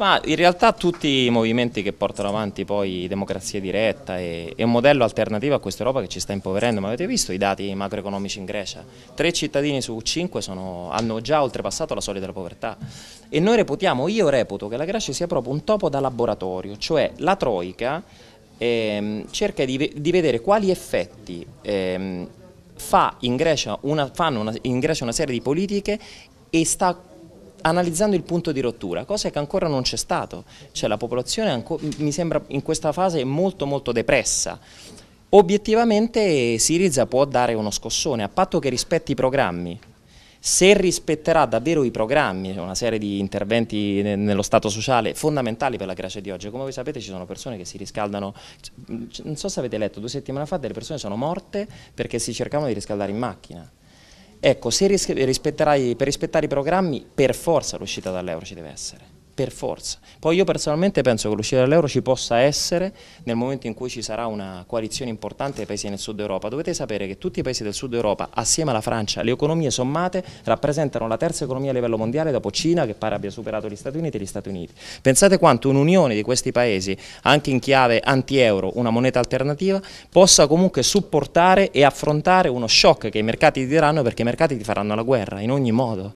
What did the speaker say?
Ma in realtà tutti i movimenti che portano avanti poi democrazia diretta e, e un modello alternativo a questa Europa che ci sta impoverendo, ma avete visto i dati macroeconomici in Grecia? Tre cittadini su cinque sono, hanno già oltrepassato la soglia della povertà e noi reputiamo, io reputo che la Grecia sia proprio un topo da laboratorio, cioè la Troica ehm, cerca di, di, vedere quali effetti ehm, fa in Grecia una, fanno una, in Grecia una serie di politiche e sta analizzando il punto di rottura, cosa che ancora non c'è stato, cioè la popolazione mi sembra in questa fase molto molto depressa. Obiettivamente Siriza può dare uno scossone a patto che rispetti i programmi. Se rispetterà davvero i programmi, una serie di interventi nello Stato sociale fondamentali per la Grecia di oggi, come voi sapete ci sono persone che si riscaldano, cioè, non so se avete letto, due settimane fa delle persone sono morte perché si cercavano di riscaldare in macchina. Ecco, se per rispettare i programmi, per forza l'uscita dall'euro ci deve essere per forza. Poi io personalmente penso che l'uscita dall'euro ci possa essere nel momento in cui ci sarà una coalizione importante dei paesi nel sud Europa. Dovete sapere che tutti i paesi del sud Europa, assieme alla Francia, le economie sommate rappresentano la terza economia a livello mondiale dopo Cina che pare abbia superato gli Stati Uniti e gli Stati Uniti. Pensate quanto un'unione di questi paesi, anche in chiave anti-euro, una moneta alternativa, possa comunque supportare e affrontare uno shock che i mercati ti diranno perché i mercati ti faranno la guerra in ogni modo.